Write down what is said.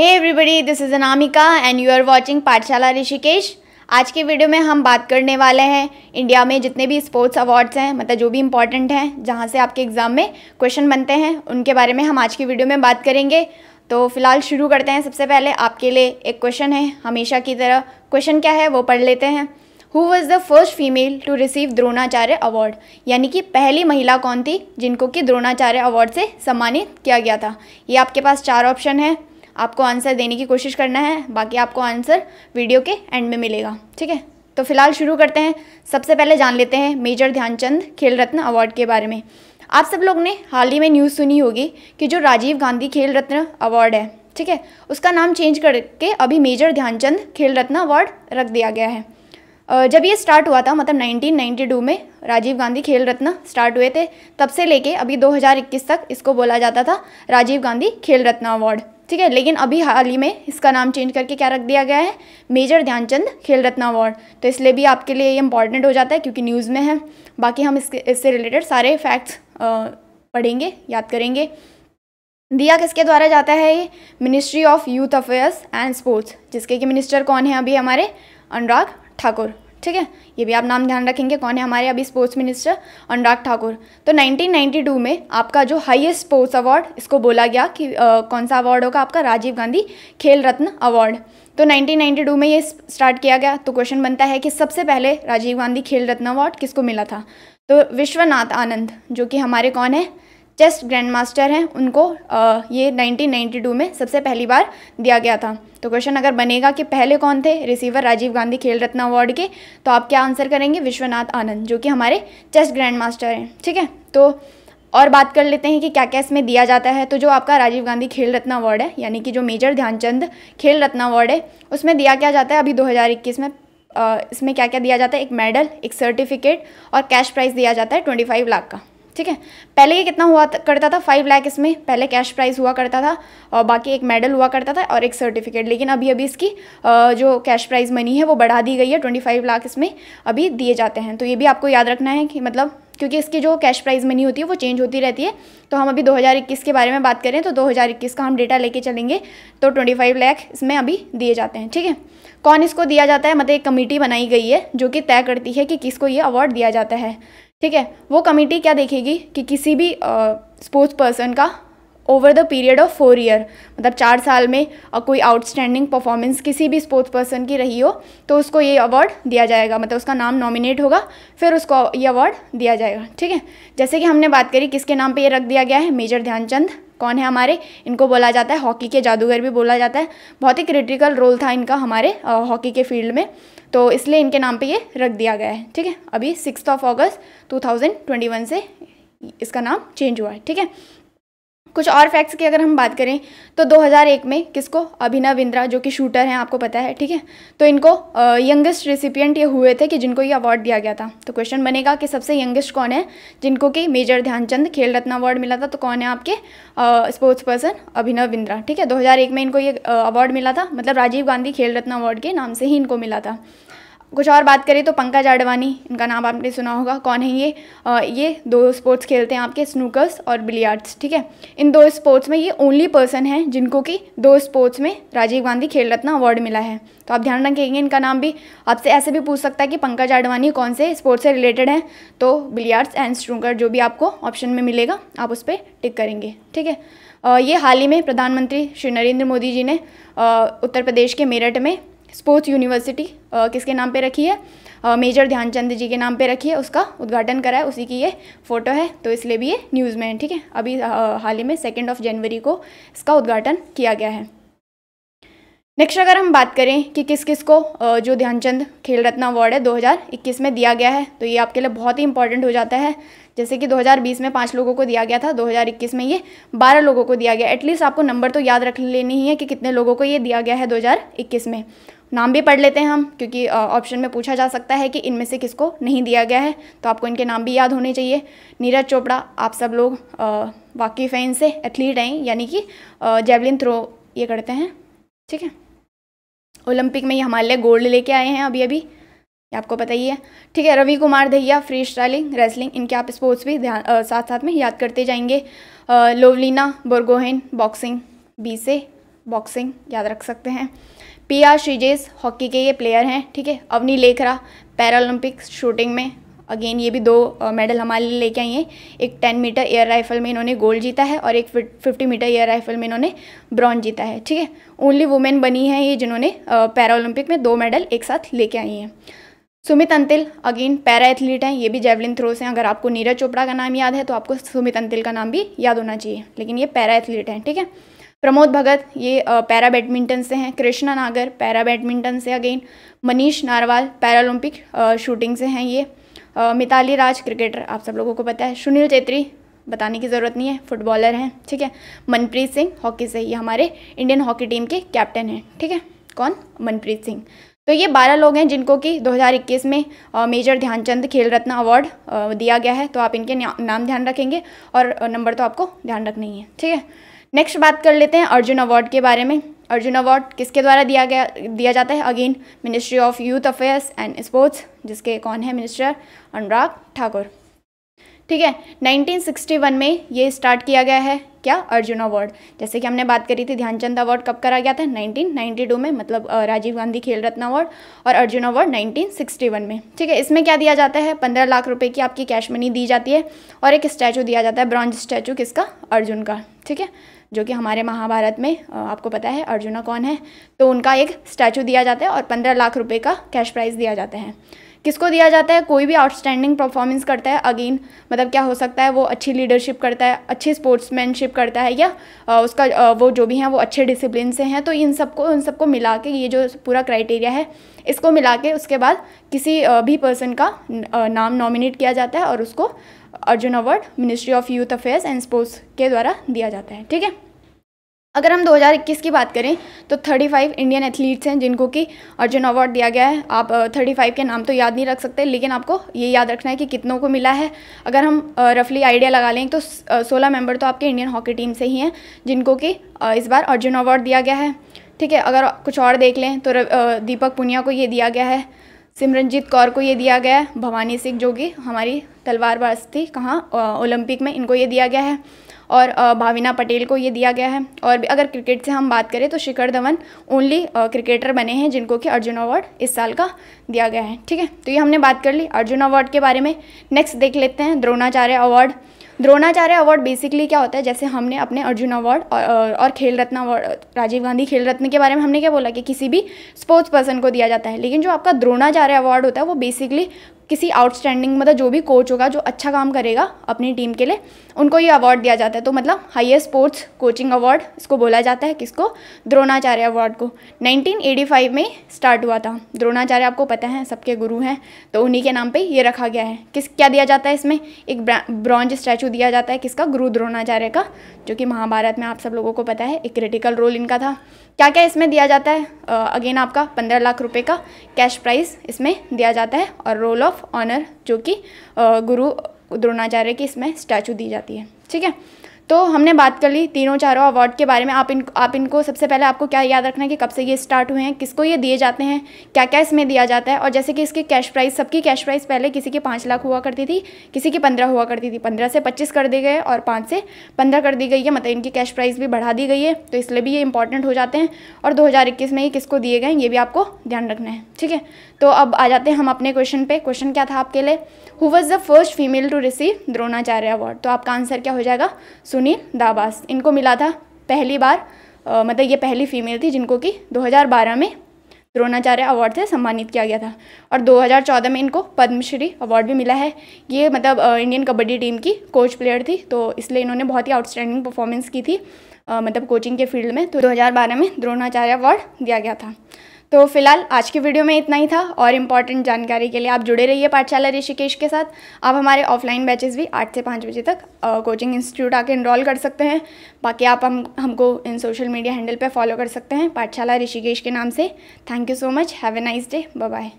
hey everybody this is Anamika and you are watching Pathshala Rishikesh आज के video में हम बात करने वाले हैं इंडिया में जितने भी स्पोर्ट्स अवार्ड्स हैं मतलब जो भी इंपॉर्टेंट हैं जहाँ से आपके एग्ज़ाम में क्वेश्चन बनते हैं उनके बारे में हम आज की वीडियो में बात करेंगे तो फिलहाल शुरू करते हैं सबसे पहले आपके लिए एक क्वेश्चन है हमेशा की तरह क्वेश्चन क्या है वो पढ़ लेते हैं who was the first female to receive Dronacharya award यानी कि पहली महिला कौन थी जिनको कि द्रोणाचार्य अवार्ड से सम्मानित किया गया था ये आपके पास चार ऑप्शन है आपको आंसर देने की कोशिश करना है बाकी आपको आंसर वीडियो के एंड में मिलेगा ठीक है तो फिलहाल शुरू करते हैं सबसे पहले जान लेते हैं मेजर ध्यानचंद खेल रत्न अवार्ड के बारे में आप सब लोग ने हाल ही में न्यूज़ सुनी होगी कि जो राजीव गांधी खेल रत्न अवार्ड है ठीक है उसका नाम चेंज करके अभी मेजर ध्यानचंद खेल रत्न अवार्ड रख दिया गया है जब ये स्टार्ट हुआ था मतलब 1992 में राजीव गांधी खेल रत्न स्टार्ट हुए थे तब से लेके अभी 2021 तक इसको बोला जाता था राजीव गांधी खेल रत्न अवार्ड ठीक है लेकिन अभी हाल ही में इसका नाम चेंज करके क्या रख दिया गया है मेजर ध्यानचंद खेल रत्न अवार्ड तो इसलिए भी आपके लिए ये इंपॉर्टेंट हो जाता है क्योंकि न्यूज़ में है बाकी हम इसके इससे रिलेटेड सारे फैक्ट्स पढ़ेंगे याद करेंगे दिया किसके द्वारा जाता है ये ministry of youth affairs and sports जिसके कि मिनिस्टर कौन है अभी हमारे अनुराग ठाकुर ठीक है ये भी आप नाम ध्यान रखेंगे कौन है हमारे अभी स्पोर्ट्स मिनिस्टर अनुराग ठाकुर तो 1992 में आपका जो हाईएस्ट स्पोर्ट्स अवार्ड इसको बोला गया कि आ, कौन सा अवार्ड होगा आपका राजीव गांधी खेल रत्न अवार्ड तो 1992 में ये स्टार्ट किया गया तो क्वेश्चन बनता है कि सबसे पहले राजीव गांधी खेल रत्न अवार्ड किसको मिला था तो विश्वनाथ आनंद जो कि हमारे कौन है चेस ग्रैंड मास्टर हैं उनको आ, ये 1992 में सबसे पहली बार दिया गया था तो क्वेश्चन अगर बनेगा कि पहले कौन थे रिसीवर राजीव गांधी खेल रत्न अवार्ड के तो आप क्या आंसर करेंगे विश्वनाथ आनंद जो कि हमारे चेस ग्रैंड मास्टर हैं ठीक है तो और बात कर लेते हैं कि क्या क्या इसमें दिया जाता है तो जो आपका राजीव गांधी खेल रत्न अवार्ड है यानी कि जो मेजर ध्यानचंद खेल रत्न अवार्ड है उसमें दिया क्या जाता है अभी 2021 में आ, इसमें क्या क्या दिया जाता है एक मेडल एक सर्टिफिकेट और कैश प्राइज़ दिया जाता है ट्वेंटी फाइव लाख का ठीक है पहले ये कितना हुआ करता था फाइव लाख इसमें पहले कैश प्राइस हुआ करता था और बाकी एक मेडल हुआ करता था और एक सर्टिफिकेट लेकिन अभी अभी इसकी जो कैश प्राइज मनी है वो बढ़ा दी गई है ट्वेंटी फाइव लाख इसमें अभी दिए जाते हैं तो ये भी आपको याद रखना है कि मतलब क्योंकि इसकी जो कैश प्राइज मनी होती है वो चेंज होती रहती है तो हम अभी 2021 के बारे में बात करें तो 2021 का हम डेटा लेके चलेंगे तो 25 लाख इसमें अभी दिए जाते हैं ठीक है कौन इसको दिया जाता है मतलब एक कमेटी बनाई गई है जो कि तय करती है कि किसको ये अवार्ड दिया जाता है ठीक है वो कमेटी क्या देखेगी कि किसी भी स्पोर्ट्स पर्सन का over the period of four year मतलब चार साल में कोई आउटस्टैंडिंग परफॉर्मेंस किसी भी स्पोर्ट्स पर्सन की रही हो तो उसको ये अवार्ड दिया जाएगा मतलब उसका नाम नॉमिनेट होगा फिर उसको ये अवार्ड दिया जाएगा ठीक है जैसे कि हमने बात करी किसके नाम पर ये रख दिया गया है मेजर ध्यानचंद कौन है हमारे इनको बोला जाता है हॉकी के जादूगर भी बोला जाता है बहुत ही क्रिटिकल रोल था इनका हमारे हॉकी के फील्ड में तो इसलिए इनके नाम पे ये रख दिया गया है ठीक है अभी सिक्स ऑफ अगस्त 2021 से इसका नाम चेंज हुआ है ठीक है कुछ और फैक्ट्स की अगर हम बात करें तो 2001 में किसको अभिनव इंद्रा जो कि शूटर हैं आपको पता है ठीक है तो इनको यंगेस्ट रिसिपियंट ये हुए थे कि जिनको ये अवार्ड दिया गया था तो क्वेश्चन बनेगा कि सबसे यंगेस्ट कौन है जिनको कि मेजर ध्यानचंद खेल रत्न अवार्ड मिला था तो कौन है आपके स्पोर्ट्स पर्सन अभिनव इंद्रा ठीक है दो में इनको ये अवार्ड मिला था मतलब राजीव गांधी खेल रत्न अवार्ड के नाम से ही इनको मिला था कुछ और बात करें तो पंकज आडवाणी इनका नाम आपने सुना होगा कौन है ये आ, ये दो स्पोर्ट्स खेलते हैं आपके स्नूकर्स और बिलियार्ड्स ठीक है इन दो स्पोर्ट्स में ये ओनली पर्सन है जिनको कि दो स्पोर्ट्स में राजीव गांधी खेल रत्न अवार्ड मिला है तो आप ध्यान रखेंगे इनका नाम भी आपसे ऐसे भी पूछ सकता है कि पंकज आडवाणी कौन से स्पोर्ट्स से रिलेटेड हैं तो बिलियार्ड्स एंड स्नूकर जो भी आपको ऑप्शन में मिलेगा आप उस पर टिक करेंगे ठीक है ये हाल ही में प्रधानमंत्री श्री नरेंद्र मोदी जी ने उत्तर प्रदेश के मेरठ में स्पोर्ट्स यूनिवर्सिटी किसके नाम पे रखी है मेजर ध्यानचंद जी के नाम पे रखी है उसका उद्घाटन करा है उसी की ये फ़ोटो है तो इसलिए भी ये न्यूज़ में है ठीक है अभी हाल ही में सेकेंड ऑफ जनवरी को इसका उद्घाटन किया गया है नेक्स्ट अगर हम बात करें कि किस किस को जो ध्यानचंद खेल रत्न अवार्ड है 2021 में दिया गया है तो ये आपके लिए बहुत ही इंपॉर्टेंट हो जाता है जैसे कि 2020 में पाँच लोगों को दिया गया था 2021 में ये बारह लोगों को दिया गया एटलीस्ट आपको नंबर तो याद रख लेनी ही है कि कितने लोगों को ये दिया गया है 2021 में नाम भी पढ़ लेते हैं हम क्योंकि ऑप्शन में पूछा जा सकता है कि इनमें से किसको नहीं दिया गया है तो आपको इनके नाम भी याद होने चाहिए नीरज चोपड़ा आप सब लोग वाकिफ़ हैं इनसे एथलीट हैं यानी कि जेवलिन थ्रो ये करते हैं ठीक है ओलंपिक में ये हमारे लिए गोल्ड लेके आए हैं अभी अभी आपको पता ही है ठीक है Ravi Kumar Dahiya free styling wrestling इनके आप स्पोर्ट्स भी ध्यान साथ साथ में याद करते जाएंगे लोवलिना बोरगोहेन बॉक्सिंग बी से बॉक्सिंग याद रख सकते हैं पी आर श्रीजेश हॉकी के ये प्लेयर हैं ठीक है अवनी लेखरा पैरालंपिक शूटिंग में अगेन ये भी दो मेडल हमारे लिए लेके आई हैं एक टेन मीटर एयर राइफल में इन्होंने गोल्ड जीता है और एक फिफ्टी मीटर एयर राइफल में इन्होंने ब्रॉन्ज जीता है ठीक है ओनली वुमेन बनी है ये जिन्होंने पैरालंपिक में दो मेडल एक साथ लेके आई हैं Sumit Antil again para athlete हैं ये भी जेवलिन थ्रो से अगर आपको नीरज चोपड़ा का नाम याद है तो आपको सुमित अंतिल का नाम भी याद होना चाहिए लेकिन ये पैरा एथलीट हैं ठीक है प्रमोद भगत ये पैरा बैडमिंटन से हैं कृष्णा नागर पैरा बैडमिंटन से again Manish Narwal Paralympic shooting से हैं ये मिताली राज क्रिकेटर आप सब लोगों को पता है सुनील चेत्री बताने की ज़रूरत नहीं है फुटबॉलर हैं ठीक है मनप्रीत सिंह हॉकी से ये हमारे इंडियन हॉकी टीम के कैप्टन हैं ठीक है कौन मनप्रीत सिंह तो ये 12 लोग हैं जिनको कि 2021 में मेजर ध्यानचंद खेल रत्न अवार्ड दिया गया है तो आप इनके नाम ध्यान रखेंगे और नंबर तो आपको ध्यान रखना ही है ठीक है नेक्स्ट बात कर लेते हैं अर्जुन अवार्ड के बारे में अर्जुन अवार्ड किसके द्वारा दिया गया दिया जाता है again ministry of youth affairs and sports जिसके कौन है मिनिस्टर अनुराग ठाकुर ठीक है 1961 में ये स्टार्ट किया गया है क्या अर्जुन अवार्ड जैसे कि हमने बात करी थी ध्यानचंद अवार्ड कब करा गया था 1992 में मतलब राजीव गांधी खेल रत्न अवार्ड और अर्जुन अवार्ड 1961 में ठीक है इसमें क्या दिया जाता है पंद्रह लाख रुपए की आपकी कैश मनी दी जाती है और एक स्टैचू दिया जाता है ब्रॉन्ज स्टैचू किसका अर्जुन का ठीक है जो कि हमारे महाभारत में आपको पता है अर्जुना कौन है तो उनका एक स्टैचू दिया जाता है और पंद्रह लाख रुपये का कैश प्राइज़ दिया जाता है किसको दिया जाता है कोई भी आउटस्टैंडिंग परफॉर्मेंस करता है अगेन मतलब क्या हो सकता है वो अच्छी लीडरशिप करता है अच्छे स्पोर्ट्समैनशिप करता है या उसका वो जो भी हैं वो अच्छे डिसिप्लिन से हैं तो इन सबको इन सबको मिला के ये जो पूरा क्राइटेरिया है इसको मिला के उसके बाद किसी भी पर्सन का नाम नॉमिनेट किया जाता है और उसको Arjuna award ministry of youth affairs and sports के द्वारा दिया जाता है ठीक है अगर हम 2021 की बात करें तो 35 इंडियन एथलीट्स हैं जिनको कि अर्जुन अवार्ड दिया गया है आप 35 के नाम तो याद नहीं रख सकते लेकिन आपको ये याद रखना है कि कितनों को मिला है अगर हम रफली आइडिया लगा लें तो 16 मेंबर तो आपके इंडियन हॉकी टीम से ही हैं जिनको कि इस बार अर्जुन अवार्ड दिया गया है ठीक है अगर कुछ और देख लें तो दीपक पुनिया को ये दिया गया है सिमरनजीत कौर को ये दिया गया है भवानी सिंह जो कि हमारी तलवारबाज थी कहाँ ओलंपिक में इनको ये दिया गया है और भाविना पटेल को ये दिया गया है और अगर क्रिकेट से हम बात करें तो शिखर धवन ओनली क्रिकेटर बने हैं जिनको कि अर्जुन अवार्ड इस साल का दिया गया है ठीक है तो ये हमने बात कर ली अर्जुन अवार्ड के बारे में नेक्स्ट देख लेते हैं Dronacharya award Dronacharya award basically क्या होता है जैसे हमने अपने अर्जुन अवार्ड और, और खेल रत्न अवार्ड राजीव गांधी खेल रत्न के बारे में हमने क्या बोला कि किसी भी स्पोर्ट्स पर्सन को दिया जाता है लेकिन जो आपका द्रोणाचार्य अवार्ड होता है वो बेसिकली किसी आउटस्टैंडिंग मतलब जो भी कोच होगा जो अच्छा काम करेगा अपनी टीम के लिए उनको ये अवार्ड दिया जाता है तो मतलब हाइएस्ट स्पोर्ट्स कोचिंग अवार्ड इसको बोला जाता है किसको द्रोणाचार्य अवार्ड को 1985 में स्टार्ट हुआ था द्रोणाचार्य आपको पता है सबके गुरु हैं तो उन्हीं के नाम पर ये रखा गया है किस क्या दिया जाता है इसमें एक ब्रॉन्ज स्टैचू दिया जाता है किसका गुरु द्रोणाचार्य का जो कि महाभारत में आप सब लोगों को पता है एक क्रिटिकल रोल इनका था क्या क्या इसमें दिया जाता है अगेन आपका पंद्रह लाख रुपये का कैश प्राइज़ इसमें दिया जाता है और रोल ऑफ ऑफ ऑनर जो कि गुरु द्रोणाचार्य के इसमें स्टैचू दी जाती है ठीक है तो हमने बात कर ली तीनों चारों अवार्ड के बारे में आप इन आप इनको सबसे पहले आपको क्या याद रखना है कि कब से ये स्टार्ट हुए हैं किसको ये दिए जाते हैं क्या क्या इसमें दिया जाता है और जैसे कि इसके कैश प्राइस सबकी कैश प्राइस पहले किसी की पाँच लाख हुआ करती थी किसी की पंद्रह हुआ करती थी पंद्रह से पच्चीस कर दिए गए और पाँच से पंद्रह कर दी गई है मतलब इनकी कैश प्राइस भी बढ़ा दी गई है तो इसलिए भी ये इंपॉर्टेंट हो जाते हैं और दो में ये किसको दिए गए ये भी आपको ध्यान रखना है ठीक है तो अब आ जाते हैं हम अपने क्वेश्चन पे क्वेश्चन क्या था आपके लिए who was the first female to receive Dronacharya award तो आपका आंसर क्या हो जाएगा सुनील दाबास इनको मिला था पहली बार आ, मतलब ये पहली फीमेल थी जिनको कि 2012 में द्रोणाचार्य अवार्ड से सम्मानित किया गया था और 2014 में इनको पद्मश्री अवार्ड भी मिला है ये मतलब इंडियन कबड्डी टीम की कोच प्लेयर थी तो इसलिए इन्होंने बहुत ही आउटस्टैंडिंग परफॉर्मेंस की थी मतलब कोचिंग के फील्ड में तो दो में द्रोणाचार्य अवार्ड दिया गया था तो फिलहाल आज की वीडियो में इतना ही था और इम्पॉर्टेंट जानकारी के लिए आप जुड़े रहिए पाठशाला ऋषिकेश के साथ आप हमारे ऑफलाइन बैचेस भी आठ से पाँच बजे तक कोचिंग इंस्टीट्यूट आके इनरोल कर सकते हैं बाकी आप हम हमको इन सोशल मीडिया हैंडल पर फॉलो कर सकते हैं पाठशाला ऋषिकेश के नाम से thank you so much have a nice day bye